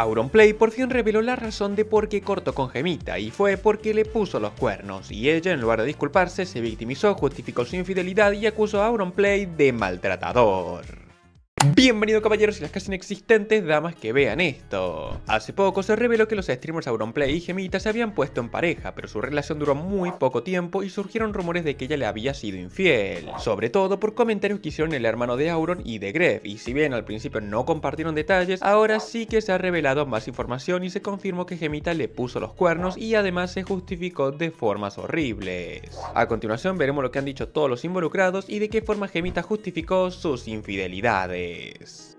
Auronplay por fin reveló la razón de por qué cortó con Gemita y fue porque le puso los cuernos y ella en lugar de disculparse se victimizó, justificó su infidelidad y acusó a Auronplay de maltratador. Bienvenido caballeros y las casi inexistentes damas que vean esto. Hace poco se reveló que los streamers Auronplay y Gemita se habían puesto en pareja, pero su relación duró muy poco tiempo y surgieron rumores de que ella le había sido infiel, sobre todo por comentarios que hicieron el hermano de Auron y de Gref, y si bien al principio no compartieron detalles, ahora sí que se ha revelado más información y se confirmó que Gemita le puso los cuernos y además se justificó de formas horribles. A continuación veremos lo que han dicho todos los involucrados y de qué forma Gemita justificó sus infidelidades. Peace.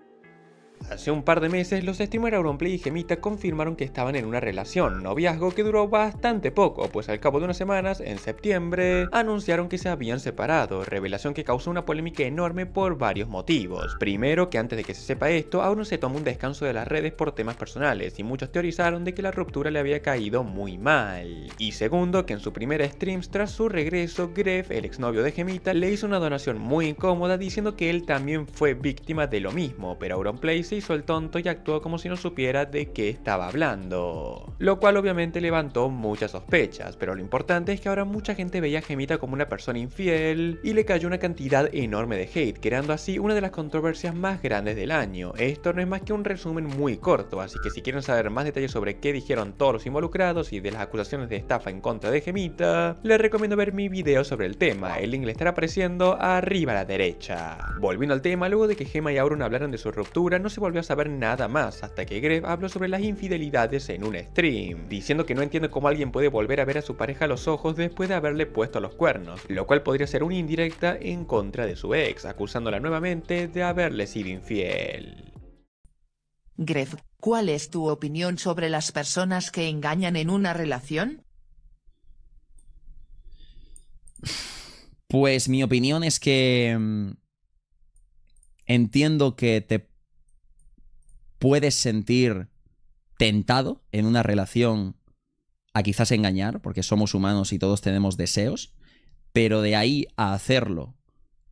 Hace un par de meses, los streamers Auronplay y Gemita confirmaron que estaban en una relación, noviazgo que duró bastante poco, pues al cabo de unas semanas, en septiembre, anunciaron que se habían separado, revelación que causó una polémica enorme por varios motivos. Primero, que antes de que se sepa esto, Auron se tomó un descanso de las redes por temas personales, y muchos teorizaron de que la ruptura le había caído muy mal. Y segundo, que en su primera stream tras su regreso, Gref, el exnovio de Gemita, le hizo una donación muy incómoda diciendo que él también fue víctima de lo mismo, pero Auronplay se hizo el tonto y actuó como si no supiera de qué estaba hablando. Lo cual obviamente levantó muchas sospechas, pero lo importante es que ahora mucha gente veía a Gemita como una persona infiel y le cayó una cantidad enorme de hate, creando así una de las controversias más grandes del año. Esto no es más que un resumen muy corto, así que si quieren saber más detalles sobre qué dijeron todos los involucrados y de las acusaciones de estafa en contra de Gemita, les recomiendo ver mi video sobre el tema, el link le estará apareciendo arriba a la derecha. Volviendo al tema, luego de que Gema y Auron hablaron de su ruptura, no se volvió a saber nada más, hasta que Grev habló sobre las infidelidades en un stream, diciendo que no entiende cómo alguien puede volver a ver a su pareja a los ojos después de haberle puesto los cuernos, lo cual podría ser una indirecta en contra de su ex, acusándola nuevamente de haberle sido infiel. Gref, ¿cuál es tu opinión sobre las personas que engañan en una relación? Pues mi opinión es que mm, entiendo que te puedes sentir tentado en una relación a quizás engañar, porque somos humanos y todos tenemos deseos, pero de ahí a hacerlo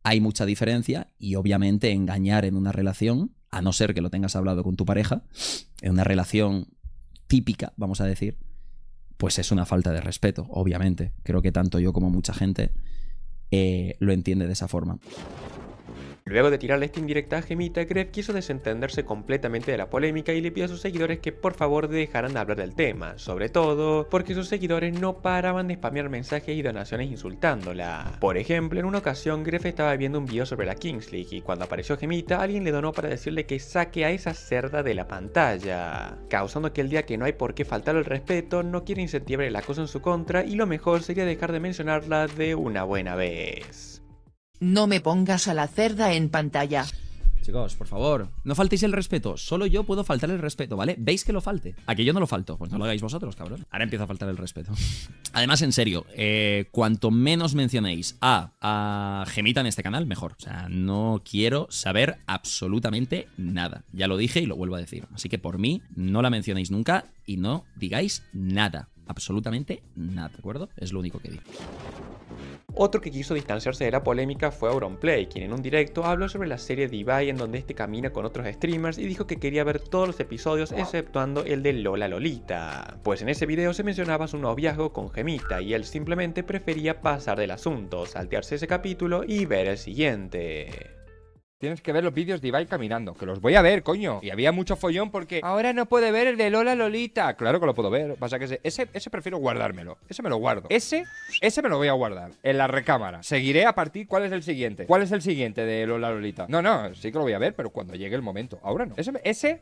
hay mucha diferencia y obviamente engañar en una relación, a no ser que lo tengas hablado con tu pareja, en una relación típica, vamos a decir, pues es una falta de respeto, obviamente. Creo que tanto yo como mucha gente eh, lo entiende de esa forma. Luego de tirarle este a Gemita, Greff quiso desentenderse completamente de la polémica y le pidió a sus seguidores que por favor dejaran de hablar del tema, sobre todo porque sus seguidores no paraban de spamear mensajes y donaciones insultándola. Por ejemplo, en una ocasión Greff estaba viendo un video sobre la Kings League y cuando apareció Gemita, alguien le donó para decirle que saque a esa cerda de la pantalla, causando que el día que no hay por qué faltar el respeto, no quiere incentivar el acoso en su contra y lo mejor sería dejar de mencionarla de una buena vez. No me pongas a la cerda en pantalla. Chicos, por favor, no faltéis el respeto. Solo yo puedo faltar el respeto, ¿vale? ¿Veis que lo falte? ¿A que yo no lo falto. Pues no lo hagáis vosotros, cabrón. Ahora empieza a faltar el respeto. Además, en serio, eh, cuanto menos mencionéis a, a Gemita en este canal, mejor. O sea, no quiero saber absolutamente nada. Ya lo dije y lo vuelvo a decir. Así que por mí, no la mencionéis nunca y no digáis nada absolutamente nada, ¿de acuerdo? Es lo único que digo. Otro que quiso distanciarse de la polémica fue Auronplay, quien en un directo habló sobre la serie Divide en donde este camina con otros streamers y dijo que quería ver todos los episodios exceptuando el de Lola Lolita. Pues en ese video se mencionaba su noviazgo con Gemita y él simplemente prefería pasar del asunto, saltearse ese capítulo y ver el siguiente. Tienes que ver los vídeos de Ibai caminando, que los voy a ver, coño. Y había mucho follón porque ahora no puede ver el de Lola Lolita. Claro que lo puedo ver. Pasa que ese, ese, prefiero guardármelo. Ese me lo guardo. Ese, ese me lo voy a guardar en la recámara. Seguiré a partir cuál es el siguiente. ¿Cuál es el siguiente de Lola Lolita? No, no, sí que lo voy a ver, pero cuando llegue el momento. Ahora no. Ese,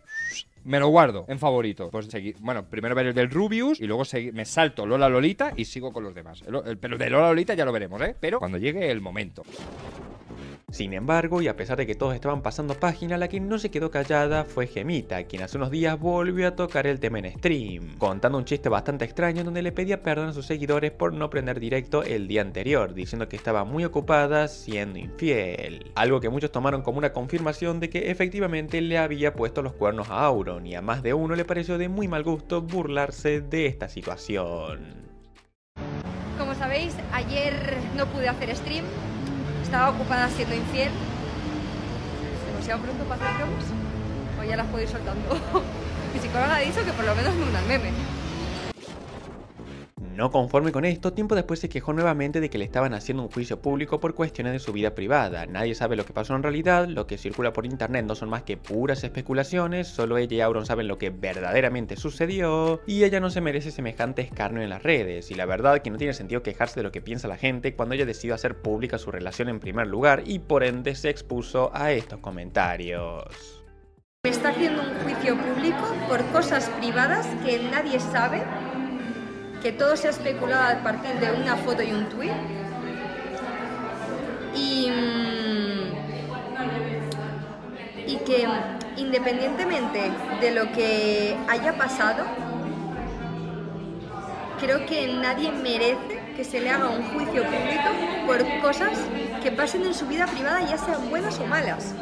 me lo guardo en favorito. Pues seguir. Bueno, primero ver el del Rubius y luego me salto Lola Lolita y sigo con los demás. El, el, pero de Lola Lolita ya lo veremos, ¿eh? Pero cuando llegue el momento. Sin embargo, y a pesar de que todos estaban pasando página, la que no se quedó callada fue Gemita, quien hace unos días volvió a tocar el tema en stream, contando un chiste bastante extraño donde le pedía perdón a sus seguidores por no prender directo el día anterior, diciendo que estaba muy ocupada siendo infiel. Algo que muchos tomaron como una confirmación de que efectivamente le había puesto los cuernos a Auron, y a más de uno le pareció de muy mal gusto burlarse de esta situación. Como sabéis, ayer no pude hacer stream estaba ocupada siendo infiel. Demasiado pronto para hacer O ya las puedo ir soltando. Mi psicóloga ha dicho que por lo menos no una meme. No conforme con esto, tiempo después se quejó nuevamente de que le estaban haciendo un juicio público por cuestiones de su vida privada. Nadie sabe lo que pasó en realidad, lo que circula por internet no son más que puras especulaciones, solo ella y Auron saben lo que verdaderamente sucedió, y ella no se merece semejante escarnio en las redes, y la verdad que no tiene sentido quejarse de lo que piensa la gente cuando ella decidió hacer pública su relación en primer lugar y por ende se expuso a estos comentarios. Me está haciendo un juicio público por cosas privadas que nadie sabe que todo se ha especulado a partir de una foto y un tweet. Y, mm, y que independientemente de lo que haya pasado, creo que nadie merece que se le haga un juicio público por cosas que pasen en su vida privada, ya sean buenas o malas.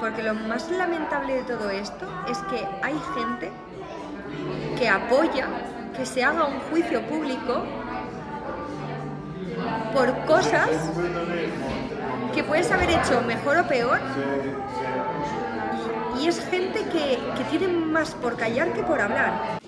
Porque lo más lamentable de todo esto es que hay gente que apoya que se haga un juicio público por cosas que puedes haber hecho mejor o peor. Y, es gente que, que tiene más por callar que por hablar.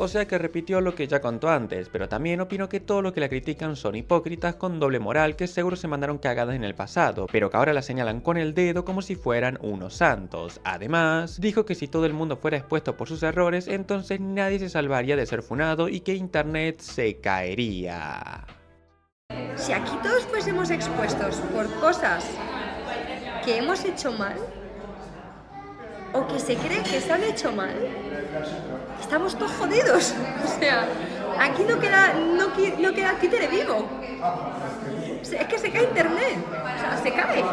O sea que repitió lo que ya contó antes, pero también opino que todo lo que la critican son hipócritas con doble moral que seguro se mandaron cagadas en el pasado, pero que ahora la señalan con el dedo como si fueran unos santos. Además, dijo que si todo el mundo fuera expuesto por sus errores, entonces nadie se salvaría de ser funado y que internet se caería. Si aquí todos fuésemos expuestos por cosas que hemos hecho mal, o que se cree que se han hecho mal, estamos todos jodidos. O sea, aquí no queda, no, queda títere vivo. es que se cae internet, o sea, se cae.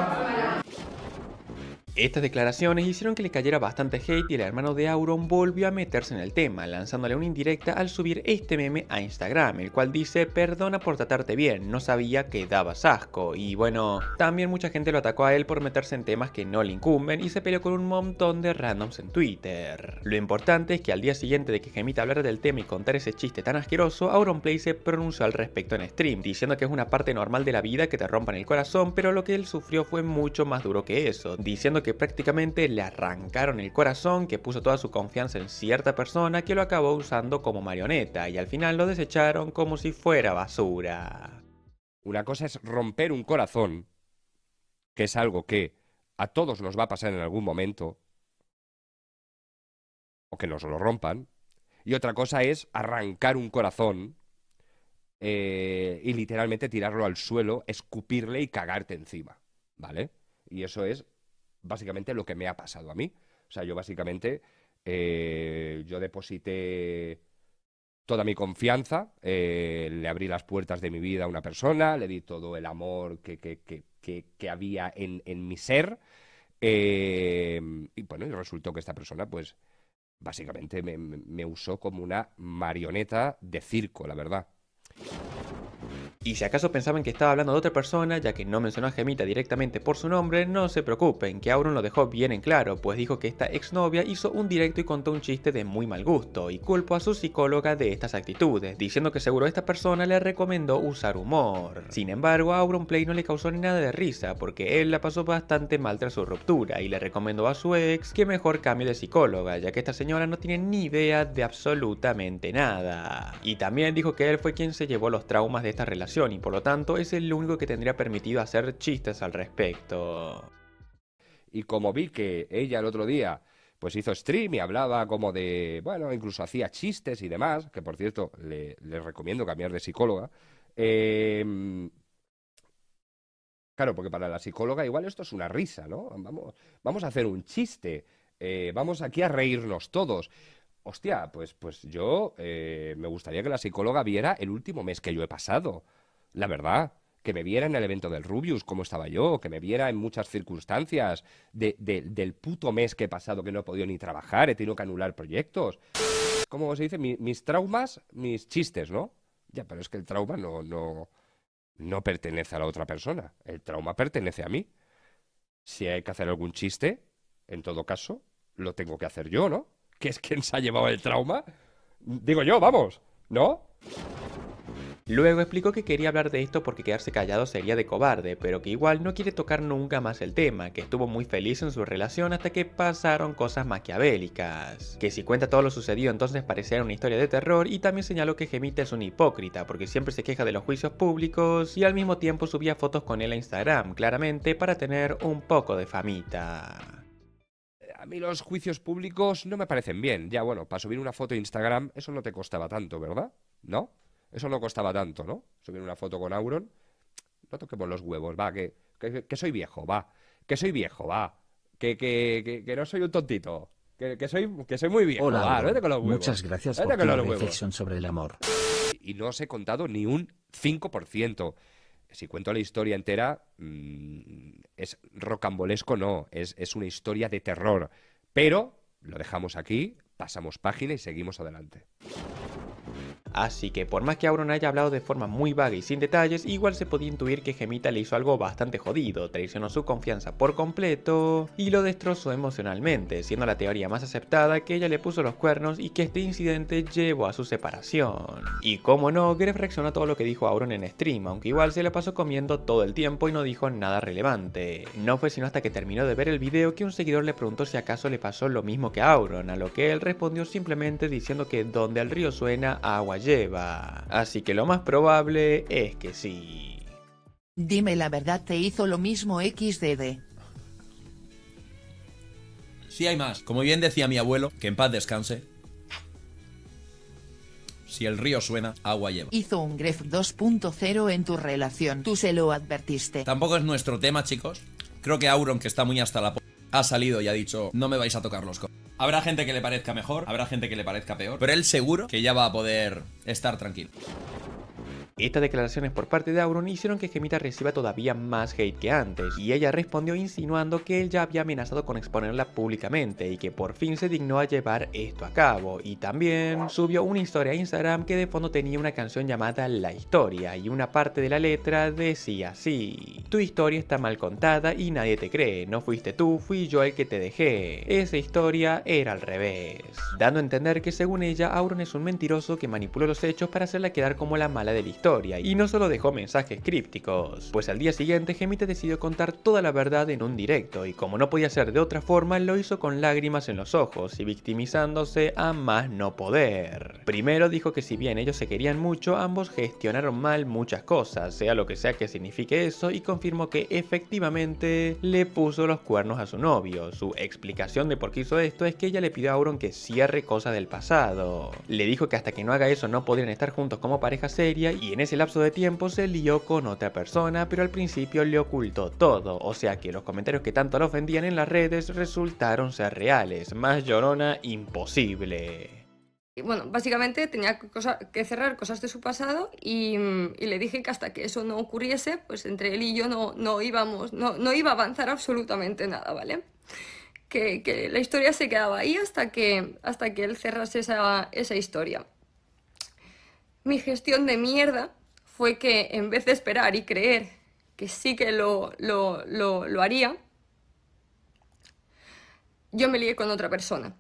Estas declaraciones hicieron que le cayera bastante hate y el hermano de Auron volvió a meterse en el tema, lanzándole una indirecta al subir este meme a Instagram, el cual dice, perdona por tratarte bien, no sabía que dabas asco, y bueno, también mucha gente lo atacó a él por meterse en temas que no le incumben y se peleó con un montón de randoms en Twitter. Lo importante es que al día siguiente de que Gemita hablara del tema y contar ese chiste tan asqueroso, Auron Play se pronunció al respecto en stream, diciendo que es una parte normal de la vida que te rompan el corazón, pero lo que él sufrió fue mucho más duro que eso, diciendo que que prácticamente le arrancaron el corazón, que puso toda su confianza en cierta persona que lo acabó usando como marioneta y al final lo desecharon como si fuera basura. Una cosa es romper un corazón, que es algo que a todos nos va a pasar en algún momento, o que nos lo rompan, y otra cosa es arrancar un corazón eh, y literalmente tirarlo al suelo, escupirle y cagarte encima, ¿vale? Y eso es básicamente lo que me ha pasado a mí. O sea, yo básicamente, eh, yo deposité toda mi confianza, eh, le abrí las puertas de mi vida a una persona, le di todo el amor que, había en, mi ser, em, y bueno, y resultó que esta persona, pues, básicamente me, me usó como una marioneta de circo, la verdad. Y si acaso pensaban que estaba hablando de otra persona, ya que no mencionó a Gemita directamente por su nombre, no se preocupen, que Auron lo dejó bien en claro, pues dijo que esta exnovia hizo un directo y contó un chiste de muy mal gusto, y culpó a su psicóloga de estas actitudes, diciendo que seguro esta persona le recomendó usar humor. Sin embargo, a Auron Play no le causó ni nada de risa, porque él la pasó bastante mal tras su ruptura, y le recomendó a su ex que mejor cambie de psicóloga, ya que esta señora no tiene ni idea de absolutamente nada. Y también dijo que él fue quien se llevó los traumas de esta relación y por lo tanto es el único que tendría permitido hacer chistes al respecto. Y como vi que ella el otro día pues hizo stream y hablaba como de, bueno, incluso hacía chistes y demás, que por cierto le, recomiendo cambiar de psicóloga. Em, claro, porque para la psicóloga igual esto es una risa, ¿no? Vamos, vamos a hacer un chiste, eh, vamos aquí a reírnos todos. Hostia, pues, pues yo eh, me gustaría que la psicóloga viera el último mes que yo he pasado la verdad. Que me viera en el evento del Rubius, como estaba yo, que me viera en muchas circunstancias del puto mes que he pasado que no he podido ni trabajar, he tenido que anular proyectos. ¿Cómo se dice? mis traumas, mis chistes, ¿no? Ya, pero es que el trauma no, no, no pertenece a la otra persona. El trauma pertenece a mí. Si hay que hacer algún chiste, en todo caso, lo tengo que hacer yo, ¿no? Que es quien se ha llevado el trauma. Digo yo, vamos, ¿no? Luego explicó que quería hablar de esto porque quedarse callado sería de cobarde, pero que igual no quiere tocar nunca más el tema, que estuvo muy feliz en su relación hasta que pasaron cosas maquiavélicas. Que si cuenta todo lo sucedido entonces parecerá una historia de terror y también señaló que Gemita es un hipócrita porque siempre se queja de los juicios públicos y al mismo tiempo subía fotos con él a Instagram, claramente para tener un poco de famita. A mí los juicios públicos no me parecen bien. Ya bueno, para subir una foto a Instagram eso no te costaba tanto, ¿verdad? ¿No? Eso no costaba tanto, ¿no? Subir una foto con Auron. No toquemos los huevos, va, que, que, soy viejo, va. Que soy viejo, va. Que, no soy un tontito. Que, soy, que soy muy viejo. Hola, va, Con los Muchas gracias por la reflexión sobre el amor. Y no os he contado ni un 5%. Si cuento la historia entera, mm, es rocambolesco, no. es una historia de terror. Pero lo dejamos aquí, pasamos página y seguimos adelante. Así que por más que Auron haya hablado de forma muy vaga y sin detalles, igual se podía intuir que Gemita le hizo algo bastante jodido, traicionó su confianza por completo y lo destrozó emocionalmente, siendo la teoría más aceptada que ella le puso los cuernos y que este incidente llevó a su separación. Y como no, Gref reaccionó a todo lo que dijo Auron en stream, aunque igual se la pasó comiendo todo el tiempo y no dijo nada relevante. No fue sino hasta que terminó de ver el video que un seguidor le preguntó si acaso le pasó lo mismo que a Auron, a lo que él respondió simplemente diciendo que donde el río suena, agua lleva. Así que lo más probable es que sí. Dime la verdad, te hizo lo mismo XDD. Si hay más. Como bien decía mi abuelo, que en paz descanse. Si el río suena, agua lleva. Hizo un Gref 2.0 en tu relación. Tú se lo advertiste. Tampoco es nuestro tema, chicos. Creo que Auron, que está muy hasta la... Po ha salido y ha dicho, no me vais a tocar los... Co Habrá gente que le parezca mejor, habrá gente que le parezca peor, pero él seguro que ya va a poder estar tranquilo. Estas declaraciones por parte de Auron hicieron que Gemita reciba todavía más hate que antes, y ella respondió insinuando que él ya había amenazado con exponerla públicamente y que por fin se dignó a llevar esto a cabo, y también subió una historia a Instagram que de fondo tenía una canción llamada La Historia, y una parte de la letra decía así, tu historia está mal contada y nadie te cree, no fuiste tú, fui yo el que te dejé, esa historia era al revés, dando a entender que según ella Auron es un mentiroso que manipuló los hechos para hacerla quedar como la mala de la historia historia y no solo dejó mensajes crípticos, pues al día siguiente Gemita decidió contar toda la verdad en un directo y como no podía ser de otra forma lo hizo con lágrimas en los ojos y victimizándose a más no poder. Primero dijo que si bien ellos se querían mucho, ambos gestionaron mal muchas cosas, sea lo que sea que signifique eso, y confirmó que efectivamente le puso los cuernos a su novio. Su explicación de por qué hizo esto es que ella le pidió a Auron que cierre cosas del pasado. Le dijo que hasta que no haga eso no podrían estar juntos como pareja seria y en ese lapso de tiempo se lió con otra persona, pero al principio le ocultó todo, o sea que los comentarios que tanto la ofendían en las redes resultaron ser reales, más llorona imposible bueno, básicamente tenía que cerrar cosas de su pasado mm, y, le dije que hasta que eso no ocurriese, pues entre él y yo no, no íbamos, no, no iba a avanzar absolutamente nada, ¿vale? Que, que, la historia se quedaba ahí hasta que, hasta que él cerrase esa, esa historia. Mi gestión de mierda fue que en vez de esperar y creer que sí que lo, haría, yo me lié con otra persona.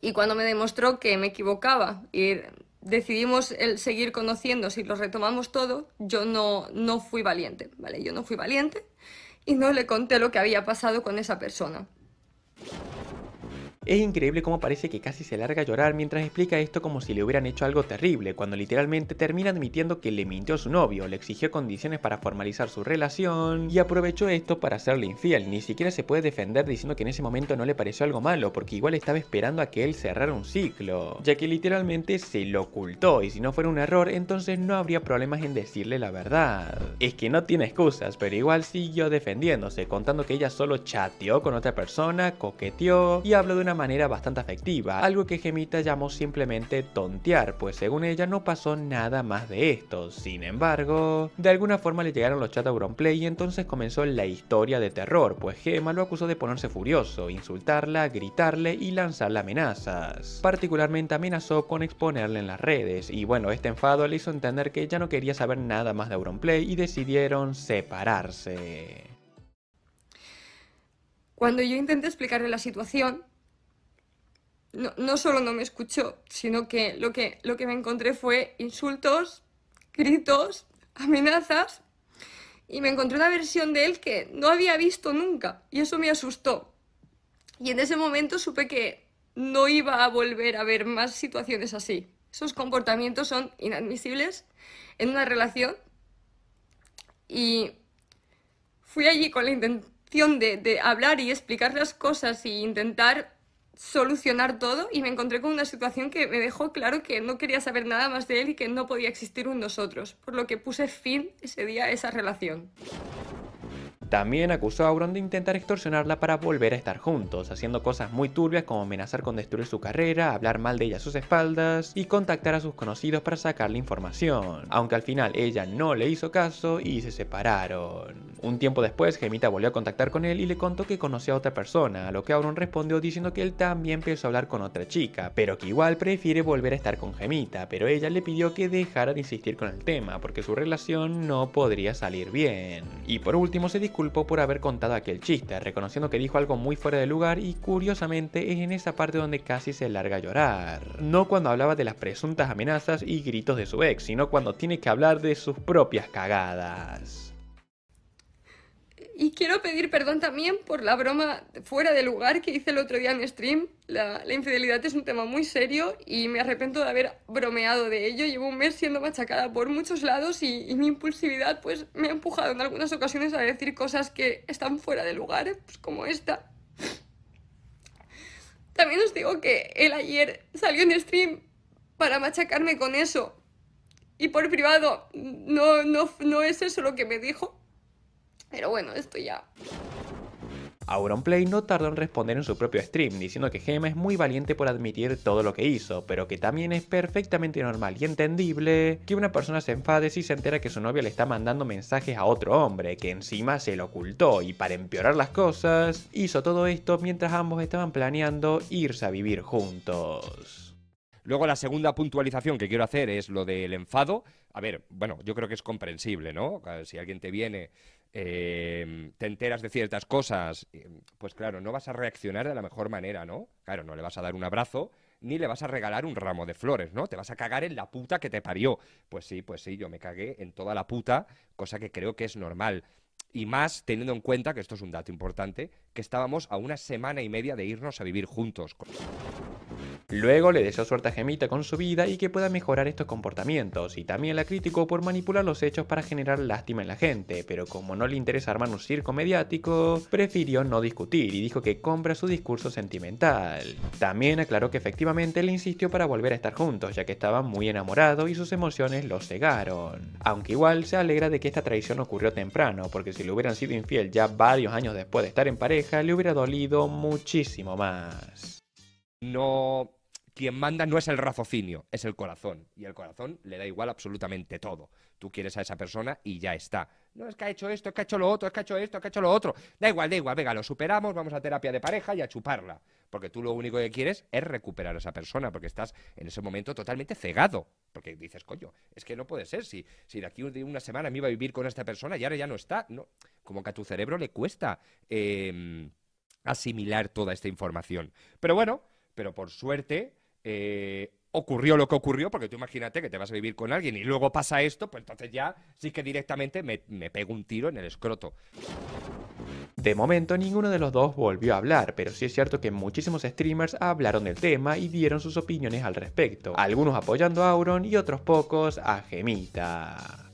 Y cuando me demostró que me equivocaba y decidimos el seguir conociendo si lo retomamos todo, yo no, no fui valiente, ¿vale? Yo no fui valiente y no le conté lo que había pasado con esa persona. Es increíble cómo parece que casi se larga a llorar mientras explica esto como si le hubieran hecho algo terrible, cuando literalmente termina admitiendo que le mintió a su novio, le exigió condiciones para formalizar su relación y aprovechó esto para hacerle infiel. Ni siquiera se puede defender diciendo que en ese momento no le pareció algo malo, porque igual estaba esperando a que él cerrara un ciclo, ya que literalmente se lo ocultó y si no fuera un error, entonces no habría problemas en decirle la verdad. Es que no tiene excusas, pero igual siguió defendiéndose, contando que ella solo chateó con otra persona, coqueteó y habló de una manera bastante afectiva, algo que Gemita llamó simplemente tontear, pues según ella no pasó nada más de esto. Sin embargo, de alguna forma le llegaron los chats a Auronplay y entonces comenzó la historia de terror, pues Gemma lo acusó de ponerse furioso, insultarla, gritarle y lanzarle amenazas. Particularmente amenazó con exponerle en las redes, y bueno, este enfado le hizo entender que ya no quería saber nada más de Auronplay y decidieron separarse. Cuando yo intenté explicarle la situación, no, no, solo no me escuchó, sino que lo, que lo que me encontré fue insultos, gritos, amenazas, y me encontré una versión de él que no había visto nunca, y eso me asustó. Y en ese momento supe que no iba a volver a ver más situaciones así. Esos comportamientos son inadmisibles en una relación y fui allí con la intención de, de hablar y explicar las cosas e intentar solucionar todo y me encontré con una situación que me dejó claro que no quería saber nada más de él y que no podía existir un nosotros, por lo que puse fin ese día a esa relación. También acusó a Auron de intentar extorsionarla para volver a estar juntos, haciendo cosas muy turbias como amenazar con destruir su carrera, hablar mal de ella a sus espaldas y contactar a sus conocidos para sacarle información, aunque al final ella no le hizo caso y se separaron. Un tiempo después, Gemita volvió a contactar con él y le contó que conocía a otra persona, a lo que Auron respondió diciendo que él también empezó a hablar con otra chica, pero que igual prefiere volver a estar con Gemita, pero ella le pidió que dejara de insistir con el tema, porque su relación no podría salir bien. Y por último se discutió por haber contado aquel chiste, reconociendo que dijo algo muy fuera de lugar y curiosamente es en esa parte donde casi se larga a llorar. No cuando hablaba de las presuntas amenazas y gritos de su ex, sino cuando tiene que hablar de sus propias cagadas. Y quiero pedir perdón también por la broma fuera de lugar que hice el otro día en stream. La, infidelidad es un tema muy serio y me arrepiento de haber bromeado de ello. Llevo un mes siendo machacada por muchos lados y, mi impulsividad pues me ha empujado en algunas ocasiones a decir cosas que están fuera de lugar, pues como esta. También os digo que él ayer salió en stream para machacarme con eso. Y por privado, no, no, no es eso lo que me dijo pero bueno, esto ya... Auronplay no tardó en responder en su propio stream, diciendo que Gemma es muy valiente por admitir todo lo que hizo, pero que también es perfectamente normal y entendible que una persona se enfade si se entera que su novia le está mandando mensajes a otro hombre, que encima se lo ocultó y para empeorar las cosas, hizo todo esto mientras ambos estaban planeando irse a vivir juntos. Luego la segunda puntualización que quiero hacer es lo del enfado. A ver, bueno, yo creo que es comprensible, ¿no? Ah, si alguien te viene Em, te enteras de ciertas cosas, em, pues claro, no vas a reaccionar de la mejor manera, ¿no? Claro, no le vas a dar un abrazo, ni le vas a regalar un ramo de flores, ¿no? Te vas a cagar en la puta que te parió. Pues sí, pues sí, yo me cagué en toda la puta, cosa que creo que es normal. Y más teniendo en cuenta, que esto es un dato importante, que estábamos a una semana y media de irnos a vivir juntos. Luego le deseó suerte a Gemita con su vida y que pueda mejorar estos comportamientos, y también la criticó por manipular los hechos para generar lástima en la gente, pero como no le interesa armar un circo mediático, prefirió no discutir y dijo que compra su discurso sentimental. También aclaró que efectivamente le insistió para volver a estar juntos, ya que estaba muy enamorado y sus emociones lo cegaron. Aunque igual se alegra de que esta traición ocurrió temprano, porque si le hubieran sido infiel ya varios años después de estar en pareja, le hubiera dolido muchísimo más. No quien manda no es el raciocinio, es el corazón. Y el corazón le da igual absolutamente todo. Tú quieres a esa persona y ya está. No, es que ha hecho esto, es que ha hecho lo otro, es que ha hecho esto, es que ha hecho lo otro. Da igual, da igual, venga, lo superamos, vamos a terapia de pareja y a chuparla. Porque tú lo único que quieres es recuperar a esa persona, porque estás en ese momento totalmente cegado. Porque dices, coño, es que no puede ser. Si, si de aquí una semana me iba a vivir con esta persona y ahora ya no está. No, como que a tu cerebro le cuesta em, asimilar toda esta información. Pero bueno, pero por suerte eh, ocurrió lo que ocurrió, porque tú imagínate que te vas a vivir con alguien y luego pasa esto, pues entonces ya sí que directamente me, me pego un tiro en el escroto. De momento ninguno de los dos volvió a hablar, pero sí es cierto que muchísimos streamers hablaron del tema y dieron sus opiniones al respecto, algunos apoyando a Auron y otros pocos a Gemita.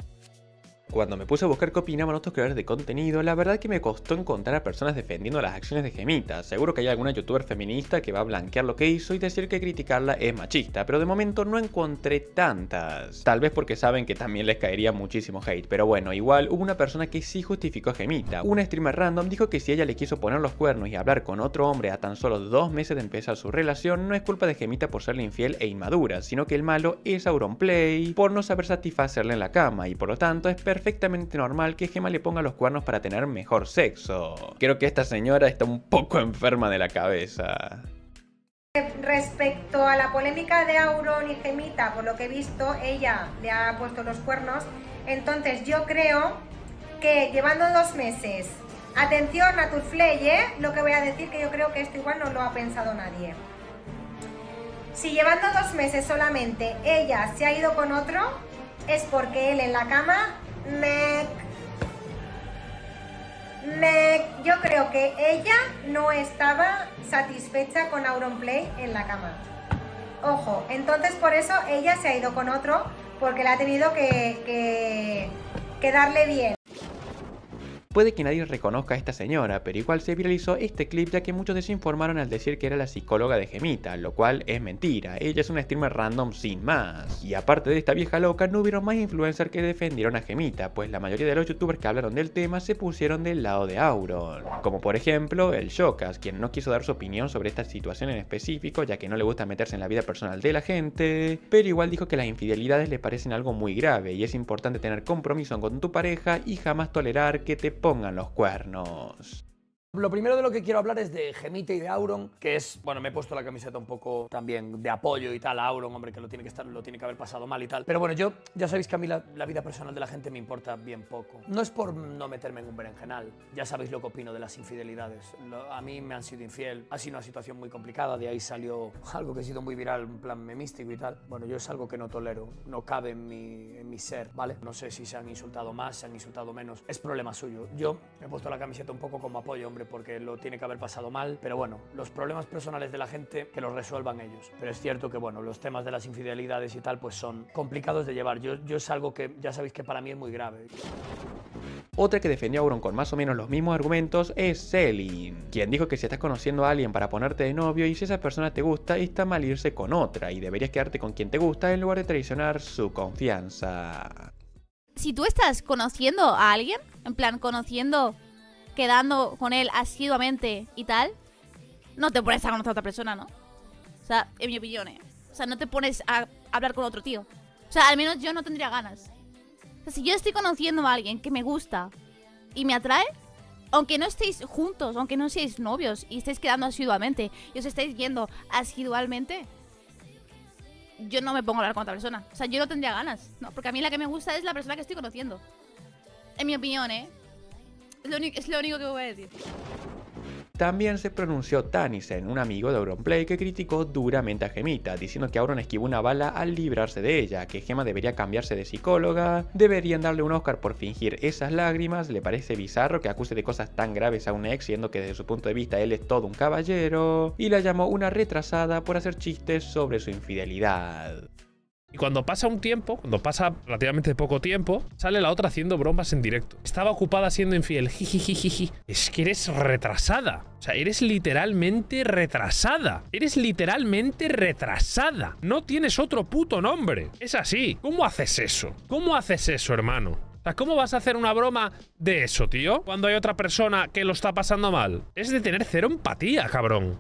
Cuando me puse a buscar qué opinaban otros creadores de contenido, la verdad que me costó encontrar a personas defendiendo las acciones de Gemita. Seguro que hay alguna youtuber feminista que va a blanquear lo que hizo y decir que criticarla es machista, pero de momento no encontré tantas. Tal vez porque saben que también les caería muchísimo hate, pero bueno, igual hubo una persona que sí justificó a Gemita. Una streamer random dijo que si ella le quiso poner los cuernos y hablar con otro hombre a tan solo dos meses de empezar su relación, no es culpa de Gemita por serle infiel e inmadura, sino que el malo es Auronplay por no saber satisfacerle en la cama y por lo tanto es perfectamente normal que Gemma le ponga los cuernos para tener mejor sexo. Creo que esta señora está un poco enferma de la cabeza. Eh, respecto a la polémica de Auron y Gemita, por lo que he visto, ella le ha puesto los cuernos. Entonces yo creo que llevando dos meses, atención a tu fleye... ¿eh? lo que voy a decir que yo creo que esto igual no lo ha pensado nadie. Si llevando dos meses solamente ella se ha ido con otro, es porque él en la cama Meg. Mac, yo creo que ella no estaba satisfecha con Play en la cama. Ojo, entonces por eso ella se ha ido con otro, porque le ha tenido que, que, que darle bien. Puede que nadie reconozca a esta señora, pero igual se viralizó este clip ya que muchos desinformaron al decir que era la psicóloga de Gemita, lo cual es mentira, ella es una streamer random sin más. Y aparte de esta vieja loca, no hubieron más influencers que defendieron a Gemita, pues la mayoría de los youtubers que hablaron del tema se pusieron del lado de Auron. Como por ejemplo, el Shokas, quien no quiso dar su opinión sobre esta situación en específico, ya que no le gusta meterse en la vida personal de la gente, pero igual dijo que las infidelidades le parecen algo muy grave y es importante tener compromiso con tu pareja y jamás tolerar que te pongan los cuernos. Lo primero de lo que quiero hablar es de Gemite y de Auron, que es, bueno, me he puesto la camiseta un poco también de apoyo y tal a Auron, hombre, que lo tiene que estar, lo tiene que haber pasado mal y tal. Pero bueno, yo ya sabéis que a mí la, vida personal de la gente me importa bien poco. No es por no meterme en un berenjenal, ya sabéis lo que opino de las infidelidades. a mí me han sido infiel, ha sido una situación muy complicada, de ahí salió algo que ha sido muy viral, un plan memístico y tal. Bueno, yo es algo que no tolero, no cabe en mi, en mi ser, ¿vale? No sé si se han insultado más, se han insultado menos, es problema suyo. Yo me he puesto la camiseta un poco como apoyo, hombre, porque lo tiene que haber pasado mal, pero bueno, los problemas personales de la gente que los resuelvan ellos. Pero es cierto que bueno, los temas de las infidelidades y tal pues son complicados de llevar. Yo, yo es algo que ya sabéis que para mí es muy grave. Otra que defendió a Auron con más o menos los mismos argumentos es Selin, quien dijo que si estás conociendo a alguien para ponerte de novio y si esa persona te gusta, está mal irse con otra y deberías quedarte con quien te gusta en lugar de traicionar su confianza. Si tú estás conociendo a alguien, en plan conociendo quedando con él asiduamente y tal, no te pones a conocer a otra persona, ¿no? O sea, en mi opinión, ¿eh? O sea, no te pones a hablar con otro tío. O sea, al menos yo no tendría ganas. O sea, si yo estoy conociendo a alguien que me gusta y me atrae, aunque no estéis juntos, aunque no seáis novios y estéis quedando asiduamente y os estáis yendo asidualmente yo no me pongo a hablar con otra persona. O sea, yo no tendría ganas, ¿no? Porque a mí la que me gusta es la persona que estoy conociendo. En mi opinión, ¿eh? Es lo, único que voy a decir. También se pronunció Tanisen, un amigo de Play que criticó duramente a Gemita, diciendo que Auron esquivó una bala al librarse de ella, que Gema debería cambiarse de psicóloga, deberían darle un Oscar por fingir esas lágrimas, le parece bizarro que acuse de cosas tan graves a un ex siendo que desde su punto de vista él es todo un caballero, y la llamó una retrasada por hacer chistes sobre su infidelidad. Y cuando pasa un tiempo, cuando pasa relativamente poco tiempo, sale la otra haciendo bromas en directo. Estaba ocupada siendo infiel. Jijijiji. Es que eres retrasada. O sea, eres literalmente retrasada. Eres literalmente retrasada. No tienes otro puto nombre. Es así. ¿Cómo haces eso? ¿Cómo haces eso, hermano? O sea, ¿cómo vas a hacer una broma de eso, tío? Cuando hay otra persona que lo está pasando mal. Es de tener cero empatía, cabrón.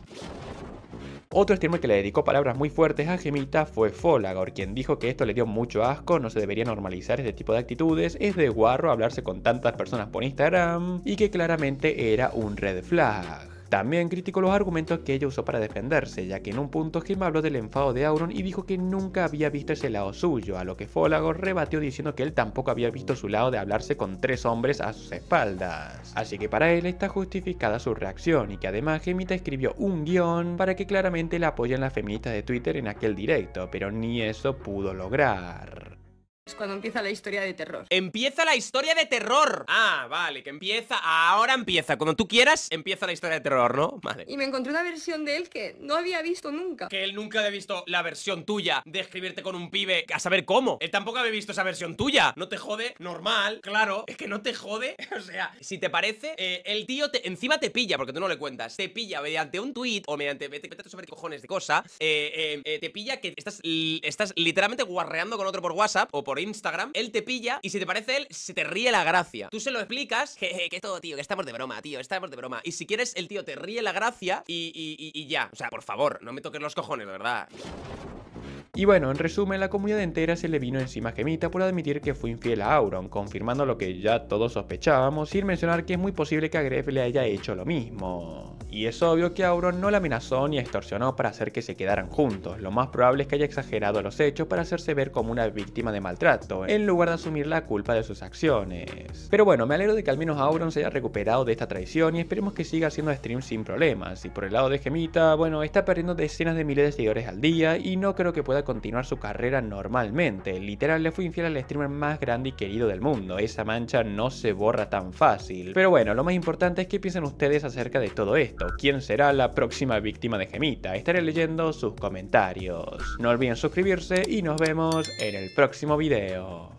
Otro streamer que le dedicó palabras muy fuertes a Gemita fue Folagor, quien dijo que esto le dio mucho asco, no se debería normalizar este tipo de actitudes, es de guarro hablarse con tantas personas por Instagram y que claramente era un red flag. También criticó los argumentos que ella usó para defenderse, ya que en un punto Gemma habló del enfado de Auron y dijo que nunca había visto ese lado suyo, a lo que Fólagos rebatió diciendo que él tampoco había visto su lado de hablarse con tres hombres a sus espaldas. Así que para él está justificada su reacción y que además Gemita escribió un guión para que claramente la apoyen las feministas de Twitter en aquel directo, pero ni eso pudo lograr. Es cuando empieza la historia de terror. Empieza la historia de terror. Ah, vale, que empieza. Ahora empieza. Cuando tú quieras, empieza la historia de terror, ¿no? Vale. Y me encontré una versión de él que no había visto nunca. Que él nunca había visto la versión tuya de escribirte con un pibe a saber cómo. Él tampoco había visto esa versión tuya. No te jode, normal, claro. Es que no te jode. o sea, si te parece, eh, el tío te, encima te pilla, porque tú no le cuentas. Te pilla mediante un tweet o mediante vete, vete sobre cojones de cosa. Eh, eh, te pilla que estás, estás literalmente guarreando con otro por WhatsApp o por Instagram, él te pilla y si te parece él, se te ríe la gracia. Tú se lo explicas, jeje, que todo, tío, que estamos de broma, tío, estamos de broma. Y si quieres, el tío te ríe la gracia y, ya. O sea, por favor, no me toques los cojones, de verdad. Y bueno, en resumen, la comunidad entera se le vino encima a Gemita por admitir que fue infiel a Auron, confirmando lo que ya todos sospechábamos, sin mencionar que es muy posible que a Gref le haya hecho lo mismo. Y es obvio que Auron no la amenazó ni extorsionó para hacer que se quedaran juntos, lo más probable es que haya exagerado los hechos para hacerse ver como una víctima de maltrato, en lugar de asumir la culpa de sus acciones. Pero bueno, me alegro de que al menos Auron se haya recuperado de esta traición y esperemos que siga haciendo streams sin problemas, y por el lado de Gemita, bueno, está perdiendo decenas de miles de seguidores al día y no creo que que pueda continuar su carrera normalmente. Literal, le fui infiel al streamer más grande y querido del mundo. Esa mancha no se borra tan fácil. Pero bueno, lo más importante es qué piensan ustedes acerca de todo esto. ¿Quién será la próxima víctima de Gemita? Estaré leyendo sus comentarios. No olviden suscribirse y nos vemos en el próximo video.